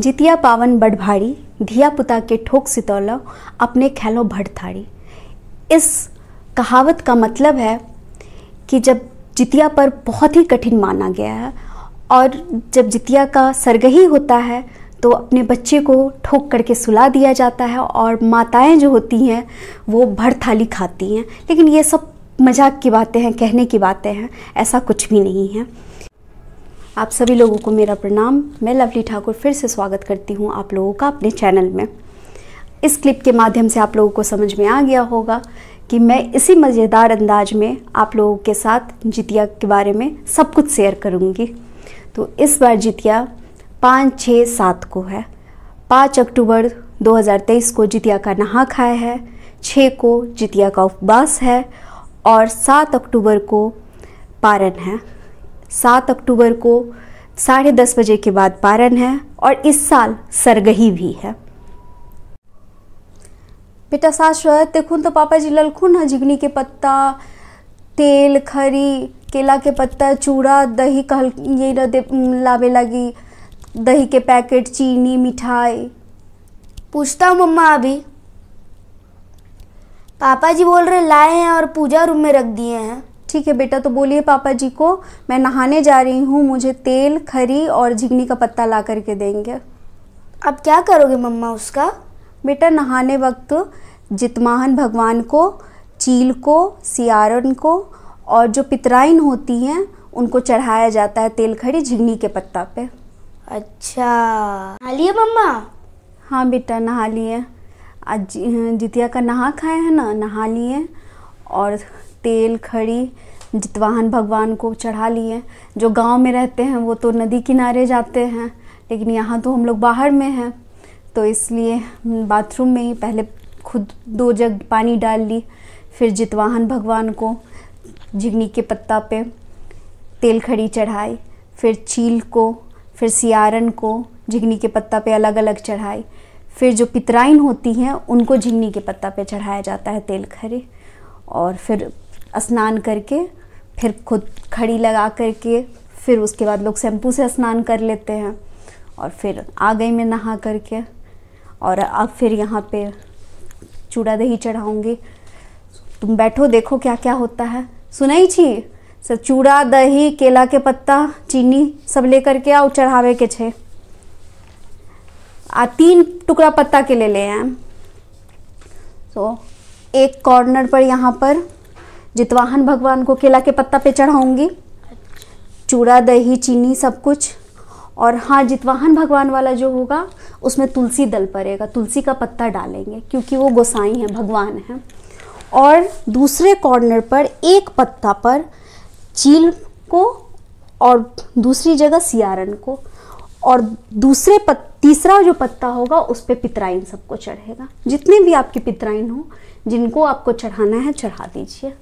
जितिया पावन बड़ भारी धिया पुता के ठोक सितौल अपने खेलो भड़ थारी इस कहावत का मतलब है कि जब जितिया पर बहुत ही कठिन माना गया है और जब जितिया का सरगही होता है तो अपने बच्चे को ठोक करके सुला दिया जाता है और माताएं जो होती हैं वो भर थाली खाती हैं लेकिन ये सब मजाक की बातें हैं कहने की बातें हैं ऐसा कुछ भी नहीं है आप सभी लोगों को मेरा प्रणाम मैं लवली ठाकुर फिर से स्वागत करती हूँ आप लोगों का अपने चैनल में इस क्लिप के माध्यम से आप लोगों को समझ में आ गया होगा कि मैं इसी मज़ेदार अंदाज में आप लोगों के साथ जितिया के बारे में सब कुछ शेयर करूँगी तो इस बार जितिया पाँच छः सात को है पाँच अक्टूबर 2023 को जितिया का नहा खाया है छः को जितिया का उपवास है और सात अक्टूबर को पारन है सात अक्टूबर को साढ़े दस बजे के बाद पारण है और इस साल सरगही भी है बेटा सासुर देखुन तो पापा जी ललखुन है झिगनी के पत्ता तेल खरी केला के पत्ता चूड़ा दही कहल ये लावे लगी दही के पैकेट चीनी मिठाई पूछता हूँ मम्मा अभी पापा जी बोल रहे लाए हैं और पूजा रूम में रख दिए हैं ठीक है बेटा तो बोलिए पापा जी को मैं नहाने जा रही हूँ मुझे तेल खरी और झिगनी का पत्ता ला करके देंगे अब क्या करोगे मम्मा उसका बेटा नहाने वक्त जितमाहन भगवान को चील को सियारन को और जो पितराइन होती हैं उनको चढ़ाया जाता है तेल खड़ी झिगनी के पत्ता पे अच्छा नहा लिए मम्मा हाँ बेटा नहा लिए आज जितिया का नहा खाए हैं ना नहा लिए और तेल खड़ी जितवाहन भगवान को चढ़ा लिए जो गांव में रहते हैं वो तो नदी किनारे जाते हैं लेकिन यहाँ तो हम लोग बाहर में हैं तो इसलिए बाथरूम में ही पहले खुद दो जग पानी डाल ली फिर जितवाहन भगवान को झिगनी के पत्ता पे तेल खड़ी चढ़ाई फिर चील को फिर सियारन को झिगनी के पत्ता पे अलग अलग चढ़ाई फिर जो पितराइन होती हैं उनको झिगनी के पत्ता पे चढ़ाया जाता है तेल खड़ी और फिर स्नान करके फिर खुद खड़ी लगा करके फिर उसके बाद लोग शैम्पू से स्नान कर लेते हैं और फिर आ गई मैं नहा करके और अब फिर यहाँ पे चूड़ा दही चढ़ाऊँगी तुम बैठो देखो क्या क्या होता है सुनाई छी सर चूड़ा दही केला के पत्ता चीनी सब लेकर के आओ चढ़ावे के छे आ तीन टुकड़ा पत्ता के ले ले हैं तो एक कॉर्नर पर यहाँ पर जितवाहन भगवान को केला के पत्ता पे चढ़ाऊंगी चूड़ा दही चीनी सब कुछ और हाँ जितवाहन भगवान वाला जो होगा उसमें तुलसी दल पड़ेगा तुलसी का पत्ता डालेंगे क्योंकि वो गोसाई हैं भगवान हैं और दूसरे कॉर्नर पर एक पत्ता पर चील को और दूसरी जगह सियारन को और दूसरे पत तीसरा जो पत्ता होगा उस पर पितराइन सबको चढ़ेगा जितने भी आपके पितराइन हो जिनको आपको चढ़ाना है चढ़ा दीजिए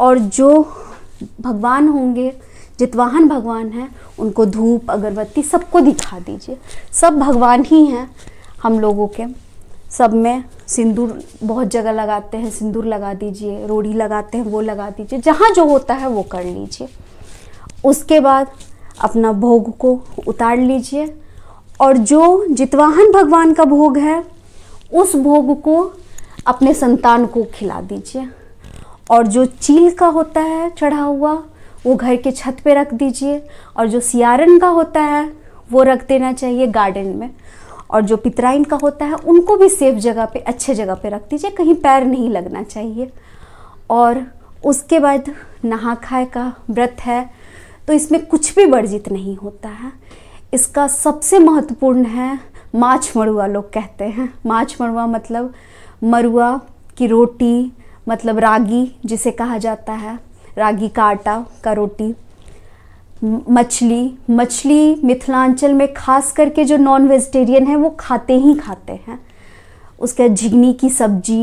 और जो भगवान होंगे जितवाहन भगवान हैं उनको धूप अगरबत्ती सबको दिखा दीजिए सब भगवान ही हैं हम लोगों के सब में सिंदूर बहुत जगह लगाते हैं सिंदूर लगा दीजिए रोड़ी लगाते हैं वो लगा दीजिए जहाँ जो होता है वो कर लीजिए उसके बाद अपना भोग को उतार लीजिए और जो जितवाहन भगवान का भोग है उस भोग को अपने संतान को खिला दीजिए और जो चील का होता है चढ़ा हुआ वो घर के छत पे रख दीजिए और जो सियारन का होता है वो रख देना चाहिए गार्डन में और जो पितराइन का होता है उनको भी सेफ जगह पे अच्छे जगह पे रख दीजिए कहीं पैर नहीं लगना चाहिए और उसके बाद नहा खाए का व्रत है तो इसमें कुछ भी वर्जित नहीं होता है इसका सबसे महत्वपूर्ण है माछ मड़ुआ लोग कहते हैं माछ मड़ुआ मतलब मरुआ की रोटी मतलब रागी जिसे कहा जाता है रागी का आटा का रोटी मछली मछली मिथिलांचल में खास करके जो नॉन वेजिटेरियन है वो खाते ही खाते हैं उसके झिगनी की सब्जी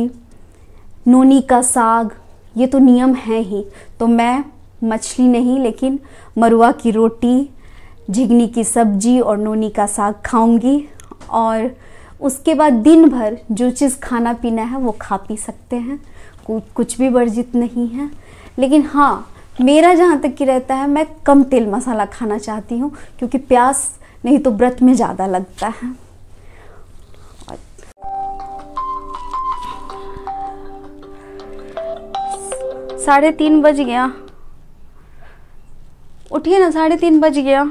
नोनी का साग ये तो नियम है ही तो मैं मछली नहीं लेकिन मरुआ की रोटी झिगनी की सब्जी और नोनी का साग खाऊंगी और उसके बाद दिन भर जो चीज़ खाना पीना है वो खा पी सकते हैं कुछ भी वर्जित नहीं है लेकिन हाँ मेरा जहाँ तक कि रहता है मैं कम तेल मसाला खाना चाहती हूँ क्योंकि प्यास नहीं तो व्रत में ज़्यादा लगता है साढ़े तीन बज गया उठिए ना साढ़े तीन बज गया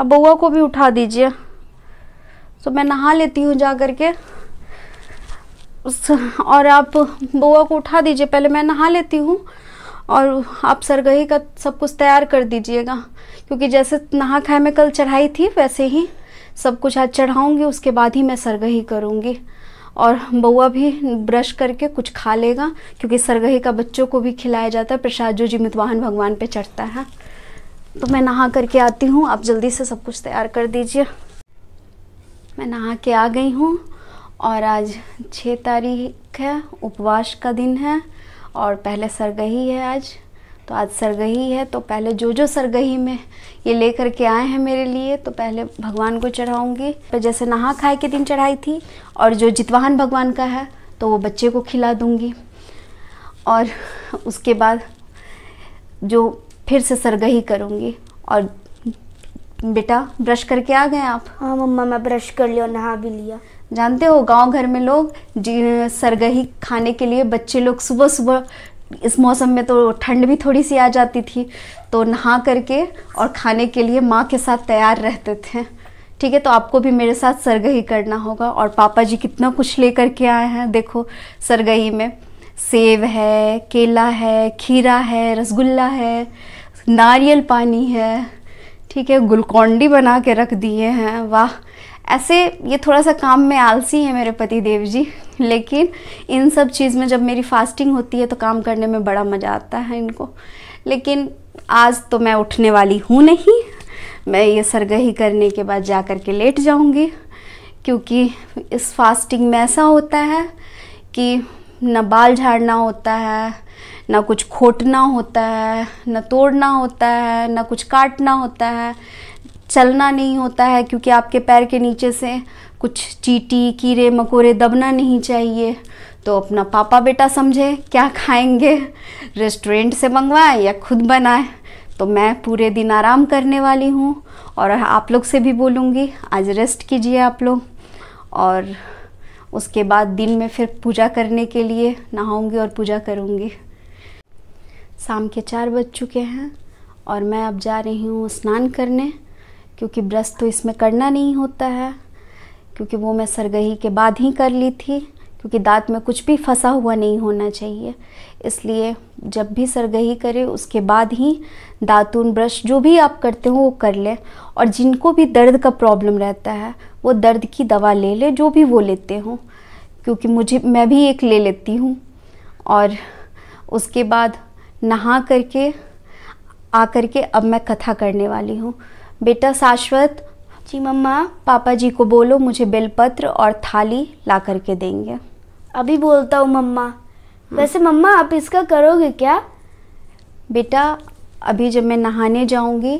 अब बउआ को भी उठा दीजिए तो मैं नहा लेती हूँ जा कर के और आप बोआ को उठा दीजिए पहले मैं नहा लेती हूँ और आप सरगही का सब कुछ तैयार कर दीजिएगा क्योंकि जैसे नहा खाए में कल चढ़ाई थी वैसे ही सब कुछ आज चढ़ाऊँगी उसके बाद ही मैं सरगही करूँगी और बउआ भी ब्रश करके कुछ खा लेगा क्योंकि सरगही का बच्चों को भी खिलाया जाता है प्रसाद जो जी मितवाहन भगवान पे चढ़ता है तो मैं नहा करके आती हूँ आप जल्दी से सब कुछ तैयार कर दीजिए मैं नहा के आ गई हूँ और आज छः तारीख है उपवास का दिन है और पहले सरगही है आज तो आज सरगही है तो पहले जो जो सरगही में ये लेकर के आए हैं मेरे लिए तो पहले भगवान को चढ़ाऊंगी पर जैसे नहा खाए के दिन चढ़ाई थी और जो जितवाहन भगवान का है तो वो बच्चे को खिला दूंगी और उसके बाद जो फिर से सरगही करूँगी और बेटा ब्रश करके आ गए आप हाँ मम्मा मैं ब्रश कर लिया नहा भी लिया जानते हो गांव घर में लोग जी सरगही खाने के लिए बच्चे लोग सुबह सुबह इस मौसम में तो ठंड भी थोड़ी सी आ जाती थी तो नहा करके और खाने के लिए माँ के साथ तैयार रहते थे ठीक है तो आपको भी मेरे साथ सरगही करना होगा और पापा जी कितना कुछ लेकर के आए हैं देखो सरगही में सेब है केला है खीरा है रसगुल्ला है नारियल पानी है ठीक है गुलकौंडी बना के रख दिए हैं वाह ऐसे ये थोड़ा सा काम में आलसी है मेरे पति देव जी लेकिन इन सब चीज़ में जब मेरी फास्टिंग होती है तो काम करने में बड़ा मज़ा आता है इनको लेकिन आज तो मैं उठने वाली हूँ नहीं मैं ये सरगही करने के बाद जा कर के लेट जाऊँगी क्योंकि इस फास्टिंग में ऐसा होता है कि न बाल झाड़ना होता है ना कुछ खोटना होता है ना तोड़ना होता है ना कुछ काटना होता है चलना नहीं होता है क्योंकि आपके पैर के नीचे से कुछ चीटी कीड़े मकोड़े दबना नहीं चाहिए तो अपना पापा बेटा समझे क्या खाएंगे रेस्टोरेंट से मंगवाएं या खुद बनाए तो मैं पूरे दिन आराम करने वाली हूँ और आप लोग से भी बोलूँगी आज रेस्ट कीजिए आप लोग और उसके बाद दिन में फिर पूजा करने के लिए नहाऊंगी और पूजा करूँगी शाम के चार बज चुके हैं और मैं अब जा रही हूँ स्नान करने क्योंकि ब्रश तो इसमें करना नहीं होता है क्योंकि वो मैं सरगही के बाद ही कर ली थी क्योंकि दांत में कुछ भी फंसा हुआ नहीं होना चाहिए इसलिए जब भी सरगही करें उसके बाद ही दातून ब्रश जो भी आप करते हो वो कर लें और जिनको भी दर्द का प्रॉब्लम रहता है वो दर्द की दवा ले लें जो भी वो लेते हों क्योंकि मुझे मैं भी एक ले लेती हूँ और उसके बाद नहा करके आ करके अब मैं कथा करने वाली हूँ बेटा शाश्वत जी मम्मा पापा जी को बोलो मुझे बेलपत्र और थाली ला करके देंगे अभी बोलता हूँ मम्मा वैसे मम्मा आप इसका करोगे क्या बेटा अभी जब मैं नहाने जाऊँगी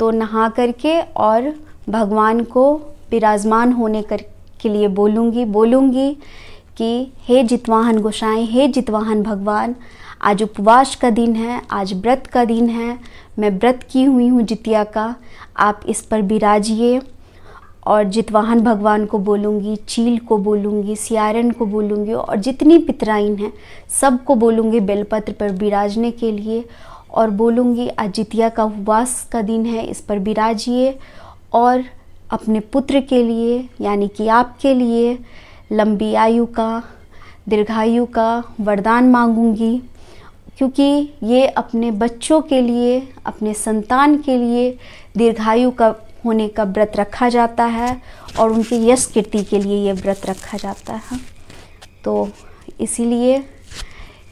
तो नहा करके और भगवान को विराजमान होने कर के लिए बोलूँगी बोलूँगी कि हे जितवाहन गोसाई हे जितवाहन भगवान आज उपवास का दिन है आज व्रत का दिन है मैं व्रत की हुई हूँ जितिया का आप इस पर विराजिए और जितवाहन भगवान को बोलूँगी चील को बोलूँगी सियारन को बोलूँगी और जितनी पितराइन हैं सबको बोलूँगी बेलपत्र पर विराजने के लिए और बोलूँगी आज जितिया का उपवास का दिन है इस पर विराजिए और अपने पुत्र के लिए यानी कि आपके लिए लंबी आयु का दीर्घायु का वरदान मांगूंगी क्योंकि ये अपने बच्चों के लिए अपने संतान के लिए दीर्घायु का होने का व्रत रखा जाता है और उनके यश कीर्ति के लिए ये व्रत रखा जाता है तो इसीलिए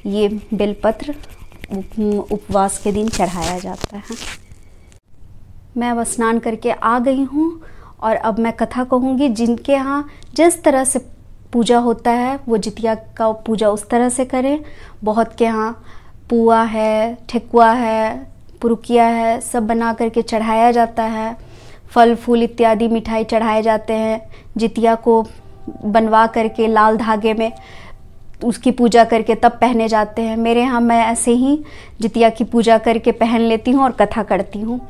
ये बेलपत्र उपवास के दिन चढ़ाया जाता है मैं अब स्नान करके आ गई हूँ और अब मैं कथा कहूँगी जिनके यहाँ जिस तरह से पूजा होता है वो जितिया का पूजा उस तरह से करें बहुत के यहाँ पुआ है ठेकुआ है पुरुकिया है सब बना करके चढ़ाया जाता है फल फूल इत्यादि मिठाई चढ़ाए जाते हैं जितिया को बनवा करके लाल धागे में उसकी पूजा करके तब पहने जाते हैं मेरे यहाँ मैं ऐसे ही जितिया की पूजा करके पहन लेती हूँ और कथा करती हूँ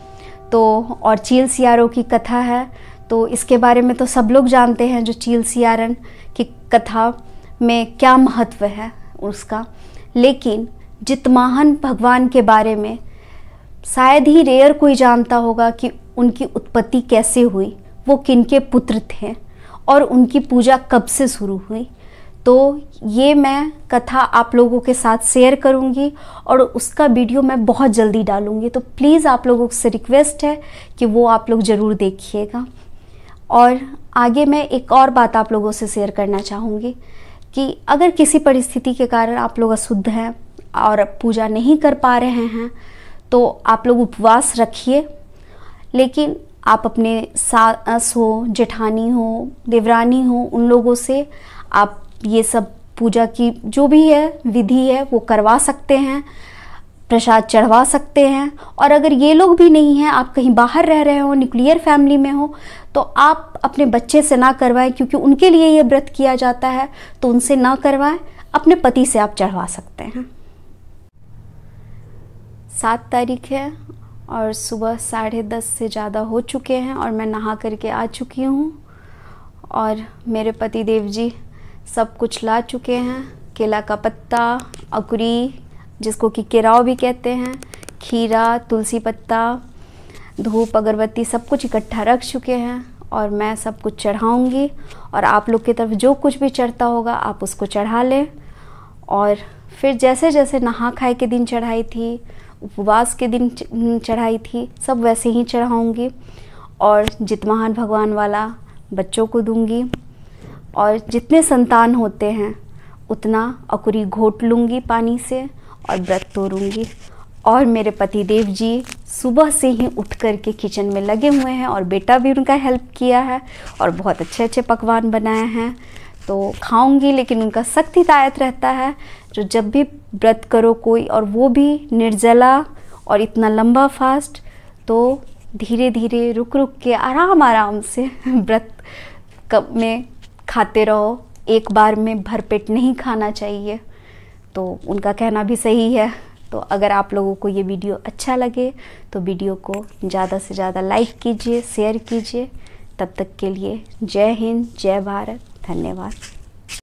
तो और चील सियारों की कथा है तो इसके बारे में तो सब लोग जानते हैं जो चील सियारन की कथा में क्या महत्व है उसका लेकिन जितमाहन भगवान के बारे में शायद ही रेयर कोई जानता होगा कि उनकी उत्पत्ति कैसे हुई वो किनके पुत्र थे और उनकी पूजा कब से शुरू हुई तो ये मैं कथा आप लोगों के साथ शेयर करूंगी और उसका वीडियो मैं बहुत जल्दी डालूंगी तो प्लीज़ आप लोगों से रिक्वेस्ट है कि वो आप लोग ज़रूर देखिएगा और आगे मैं एक और बात आप लोगों से शेयर करना चाहूँगी कि अगर किसी परिस्थिति के कारण आप लोग अशुद्ध हैं और पूजा नहीं कर पा रहे हैं तो आप लोग उपवास रखिए लेकिन आप अपने सास हो जेठानी हो देवरानी हो उन लोगों से आप ये सब पूजा की जो भी है विधि है वो करवा सकते हैं प्रसाद चढ़वा सकते हैं और अगर ये लोग भी नहीं हैं आप कहीं बाहर रह रहे हो न्यूक्लियर फैमिली में हो तो आप अपने बच्चे से ना करवाएं क्योंकि उनके लिए ये व्रत किया जाता है तो उनसे ना करवाएं अपने पति से आप चढ़वा सकते हैं सात तारीख है और सुबह साढ़े दस से ज़्यादा हो चुके हैं और मैं नहा करके आ चुकी हूँ और मेरे पति देव जी सब कुछ ला चुके हैं केला का पत्ता अकुरी जिसको कि केराव भी कहते हैं खीरा तुलसी पत्ता धूप अगरबत्ती सब कुछ इकट्ठा रख चुके हैं और मैं सब कुछ चढ़ाऊँगी और आप लोग की तरफ जो कुछ भी चढ़ता होगा आप उसको चढ़ा लें और फिर जैसे जैसे नहा खाए के दिन चढ़ाई थी उपवास के दिन हम्म, चढ़ाई थी सब वैसे ही चढ़ाऊँगी और जितमहान भगवान वाला बच्चों को दूंगी और जितने संतान होते हैं उतना अकुरी घोट लूँगी पानी से और व्रत तोड़ूँगी और मेरे पति देव जी सुबह से ही उठ कर के किचन में लगे हुए हैं और बेटा भी उनका हेल्प किया है और बहुत अच्छे अच्छे पकवान बनाए हैं तो खाऊंगी लेकिन उनका सख्त हिदायत रहता है जो जब भी व्रत करो कोई और वो भी निर्जला और इतना लंबा फास्ट तो धीरे धीरे रुक रुक के आराम आराम से व्रत कप में खाते रहो एक बार में भरपेट नहीं खाना चाहिए तो उनका कहना भी सही है तो अगर आप लोगों को ये वीडियो अच्छा लगे तो वीडियो को ज़्यादा से ज़्यादा लाइक कीजिए शेयर कीजिए तब तक के लिए जय हिंद जय भारत धन्यवाद